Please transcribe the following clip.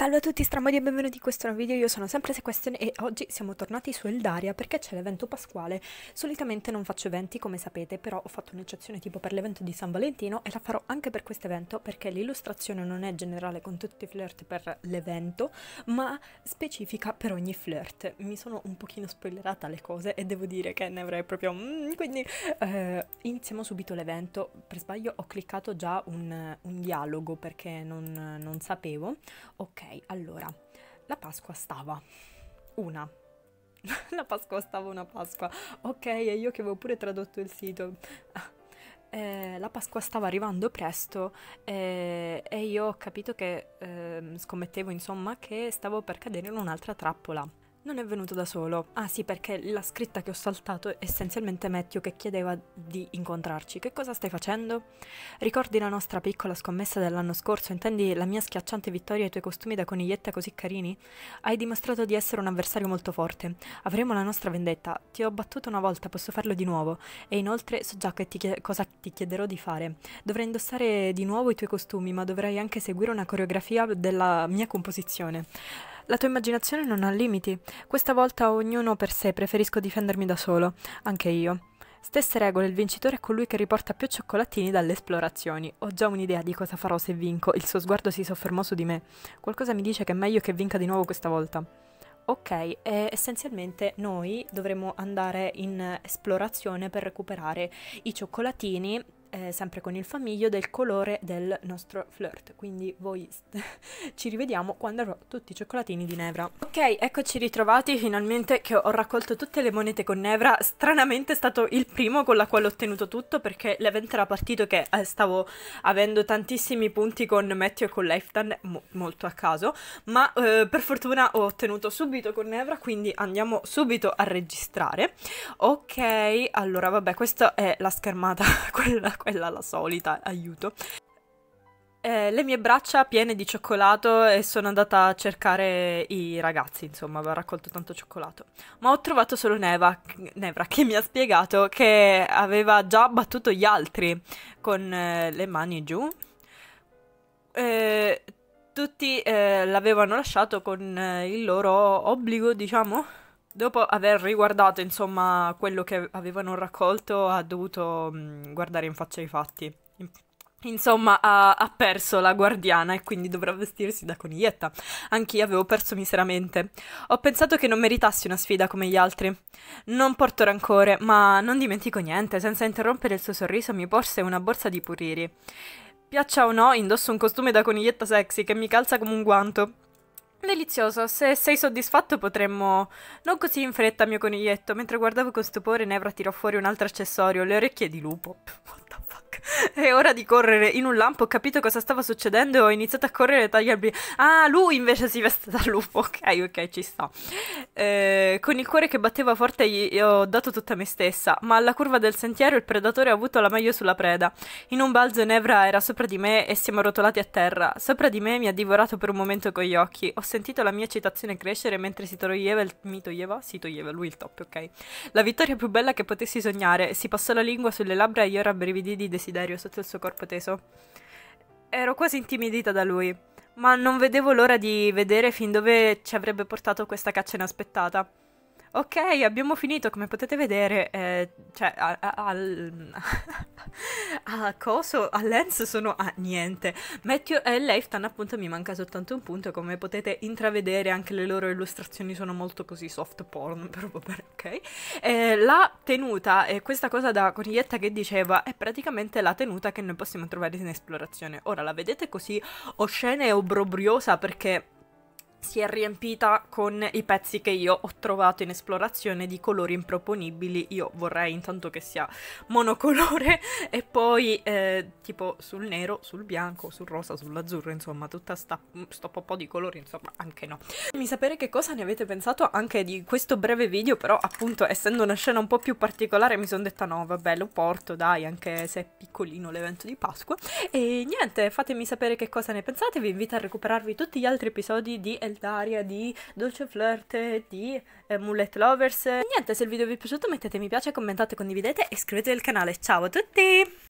Salve a tutti stramodi e benvenuti in questo nuovo video, io sono sempre Sequestion e oggi siamo tornati su Eldaria perché c'è l'evento pasquale. Solitamente non faccio eventi come sapete, però ho fatto un'eccezione tipo per l'evento di San Valentino e la farò anche per questo evento perché l'illustrazione non è generale con tutti i flirt per l'evento, ma specifica per ogni flirt. Mi sono un pochino spoilerata le cose e devo dire che ne avrei proprio... Mm, quindi eh, iniziamo subito l'evento. Per sbaglio ho cliccato già un, un dialogo perché non, non sapevo. Ok allora, la Pasqua stava una. la Pasqua stava una Pasqua. Ok, è io che avevo pure tradotto il sito. Eh, la Pasqua stava arrivando presto eh, e io ho capito che eh, scommettevo insomma che stavo per cadere in un'altra trappola non è venuto da solo. Ah sì, perché la scritta che ho saltato è essenzialmente Matthew che chiedeva di incontrarci. Che cosa stai facendo? Ricordi la nostra piccola scommessa dell'anno scorso? Intendi la mia schiacciante vittoria e i tuoi costumi da coniglietta così carini? Hai dimostrato di essere un avversario molto forte. Avremo la nostra vendetta. Ti ho battuto una volta, posso farlo di nuovo. E inoltre so già ti cosa ti chiederò di fare. Dovrai indossare di nuovo i tuoi costumi, ma dovrai anche seguire una coreografia della mia composizione. La tua immaginazione non ha limiti. Questa volta ognuno per sé, preferisco difendermi da solo, anche io. Stesse regole, il vincitore è colui che riporta più cioccolatini dalle esplorazioni. Ho già un'idea di cosa farò se vinco, il suo sguardo si soffermò su di me. Qualcosa mi dice che è meglio che vinca di nuovo questa volta. Ok, eh, essenzialmente noi dovremo andare in esplorazione per recuperare i cioccolatini eh, sempre con il famiglio, del colore del nostro flirt. Quindi voi ci rivediamo quando avrò tutti i cioccolatini di Nevra. Ok, eccoci ritrovati finalmente che ho raccolto tutte le monete con Nevra. Stranamente è stato il primo con la quale ho ottenuto tutto perché l'evento era partito che eh, stavo avendo tantissimi punti con Matthew e con Lifetime, mo molto a caso, ma eh, per fortuna ho ottenuto subito con Nevra, quindi andiamo subito a registrare. Ok, allora vabbè, questa è la schermata, quella quella la solita, aiuto. Eh, le mie braccia piene di cioccolato e sono andata a cercare i ragazzi, insomma, avevo raccolto tanto cioccolato. Ma ho trovato solo Neva, Nevra che mi ha spiegato che aveva già battuto gli altri con eh, le mani giù. Eh, tutti eh, l'avevano lasciato con eh, il loro obbligo, diciamo, dopo aver riguardato insomma quello che avevano raccolto ha dovuto mh, mm, guardare in faccia i fatti. Insomma, ha, ha, perso la guardiana e quindi dovrà vestirsi da coniglietta. Anch'io avevo perso miseramente. Ho pensato che non meritassi una sfida come gli altri. Non porto rancore, ma non dimentico niente. Senza interrompere il suo sorriso, mi porse una borsa di puriri. Piaccia o no, indosso un costume da coniglietta sexy che mi calza come un guanto. Delizioso, se sei soddisfatto potremmo... Non così in fretta, mio coniglietto. Mentre guardavo con stupore, Nevra tirò fuori un altro accessorio, le orecchie di lupo. What the fuck? è ora di correre. In un lampo ho capito cosa stava succedendo e ho iniziato a correre e tagliarmi. Ah, lui invece si veste da lupo. Ok, ok, ci sta. Eh, con il cuore che batteva forte gli ho dato tutta me stessa, ma alla curva del sentiero il predatore ha avuto la meglio sulla preda. In un balzo Nevra era sopra di me e siamo rotolati a terra. Sopra di me mi ha divorato per un momento con gli occhi. Ho sentito la mia eccitazione crescere mentre si toglieva il... mi toglieva? Si toglieva lui il top, ok. La vittoria più bella che potessi sognare. Si passò la lingua sulle labbra e io rabbrividii di desiderio sotto il suo corpo teso. Ero quasi intimidita da lui, ma non vedevo l'ora di vedere fin dove ci avrebbe portato questa caccia inaspettata. Ok, abbiamo finito, come potete vedere, eh, cioè, a, a, al, a coso, a Lens sono a niente. Matthew e Leiftan appunto mi manca soltanto un punto, come potete intravedere anche le loro illustrazioni sono molto così soft porn, però vabbè, ok. Eh, la tenuta, eh, questa cosa da Coniglietta che diceva, è praticamente la tenuta che noi possiamo trovare in esplorazione. Ora, la vedete così oscena e obrobriosa perché si è riempita con i pezzi che io ho trovato in esplorazione di colori improponibili. Io vorrei intanto che sia monocolore e poi eh, tipo sul nero, sul bianco, sul rosa, sull'azzurro, insomma, tutta sta mm, sto po', di colori, insomma, anche no. Mi sapere che cosa ne avete pensato anche di questo breve video, però appunto essendo una scena un po' più particolare mi sono detta no, vabbè, lo porto, dai, anche se è piccolino l'evento di Pasqua. E niente, fatemi sapere che cosa ne pensate, vi invito a recuperarvi tutti gli altri episodi di eldaria di dolce flirt di eh, mullet lovers e niente se il video vi è piaciuto mettete mi piace commentate condividete e iscrivetevi al canale ciao a tutti